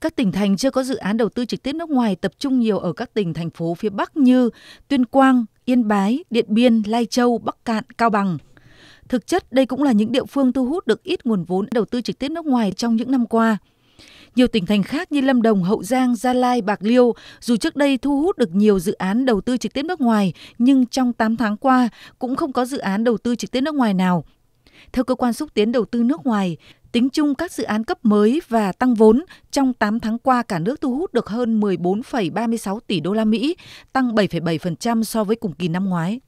Các tỉnh thành chưa có dự án đầu tư trực tiếp nước ngoài tập trung nhiều ở các tỉnh thành phố phía Bắc như Tuyên Quang, Yên Bái, Điện Biên, Lai Châu, Bắc Cạn, Cao Bằng. Thực chất đây cũng là những địa phương thu hút được ít nguồn vốn đầu tư trực tiếp nước ngoài trong những năm qua. Nhiều tỉnh thành khác như Lâm Đồng, Hậu Giang, Gia Lai, Bạc Liêu, dù trước đây thu hút được nhiều dự án đầu tư trực tiếp nước ngoài, nhưng trong 8 tháng qua cũng không có dự án đầu tư trực tiếp nước ngoài nào. Theo cơ quan xúc tiến đầu tư nước ngoài, Tính chung các dự án cấp mới và tăng vốn, trong 8 tháng qua cả nước thu hút được hơn 14,36 tỷ đô la Mỹ, tăng 7,7% so với cùng kỳ năm ngoái.